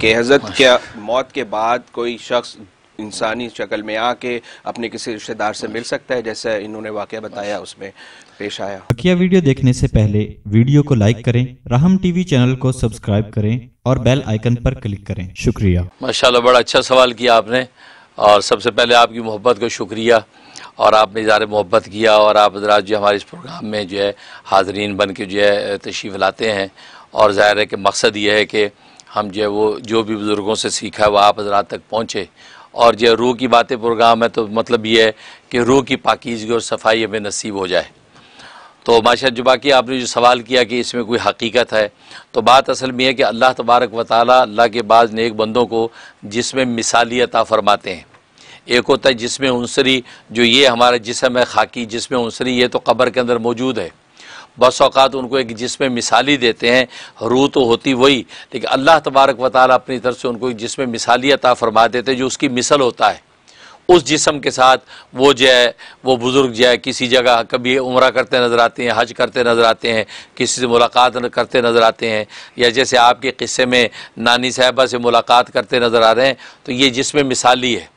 कि हजरत क्या मौत के बाद कोई शख्स इंसानी शक्ल में आके अपने किसी रिश्तेदार से मिल सकता है जैसे इन्होंने वाक्य बताया उसमें पेश आया वाकिया वीडियो देखने से पहले वीडियो को लाइक करें राहम टीवी चैनल को सब्सक्राइब करें और बेल आइकन पर क्लिक करें शुक्रिया माशाल्लाह बड़ा अच्छा सवाल किया आपने और सबसे पहले आपकी मोहब्बत को शुक्रिया और आपने इजार मोहब्बत किया और आप हजरात जो हमारे इस प्रोग्राम में जो है हाजरीन बन के जो है तशीफ लाते हैं और ज़ाहिर है कि मकसद ये है कि हम जो है वो जो भी बुज़ुर्गों से सीखा है वह आप हजरात तक पहुँचे और जो रूह की बातें प्रोग्राम है तो मतलब ये है कि रूह की पाकिजगी और सफाई हमें नसीब हो जाए तो माशा जुबा की आपने जो सवाल किया कि इसमें कोई हकीकत है तो बात असल में है कि अल्लाह तबारक व ताली अल्लाह के बाद नेक बंदों को जिसमें मिसाली अता फरमाते हैं एक होता है जिसमें उनसरी जो ये हमारा जिसम है खाकी जिसमें उनसरी ये तो कब्र के अंदर मौजूद है बस अवत उनको एक जिसमें मिसाली देते हैं रूह तो होती वही लेकिन अल्लाह तबारक व अपनी तरफ से उनको एक जिसमें मिसाली अता फरमा देते हैं जो उसकी मिसल होता है उस जिसम के साथ वो जो है वो बुज़ुर्ग जो है किसी जगह कभी उम्र करते नज़र आते हैं हज करते नज़र आते हैं किसी से मुलाकात करते नज़र आते हैं या जैसे आपके किस्से में नानी साहबा से मुलाकात करते नज़र आ रहे हैं तो ये जिसमें मिसाली है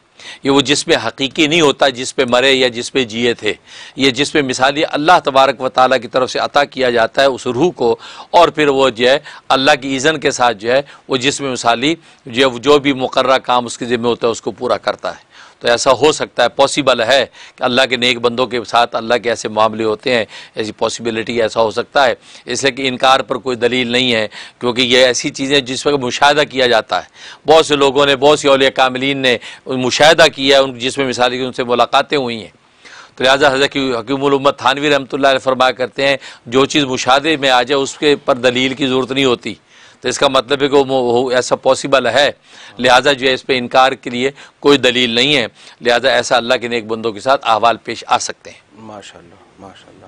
ये वो पे हकीकी नहीं होता जिस पे मरे या जिस पे जिए थे ये जिस पे मिसाली अल्लाह तबारक व ताला की तरफ से अता किया जाता है उस रूह को और फिर वो जो है अल्लाह की इज़न के साथ जो है वो पे मिसाली जो है जो भी मुकर्रा काम उसके ज़िम्मे होता है उसको पूरा करता है तो ऐसा हो सकता है पॉसिबल है कि अल्लाह के नेक बंदों के साथ अल्लाह के ऐसे मामले होते हैं ऐसी पॉसिबिलिटी ऐसा हो सकता है इसलिए कि इनकार पर कोई दलील नहीं है क्योंकि ये ऐसी चीज़ें जिस पर मुशाह किया जाता है बहुत से लोगों ने बहुत से अलिया कामलिन ने मुशाह मुशाह किया है उन जिसमें मिसाल की उनसे मुलाकातें हुई हैं तो लिहाजा हजरत की हकीमत थानवी रमत फरमाया करते हैं जो चीज़ मुशाहे में आ जाए उसके पर दलील की ज़रूरत नहीं होती तो इसका मतलब है कि वो ऐसा पॉसिबल है लिहाजा जो है इस पर इनकार के लिए कोई दलील नहीं है लिहाजा ऐसा अल्लाह के नेक बंदों के साथ अहवाल पेश आ सकते हैं माशा माशा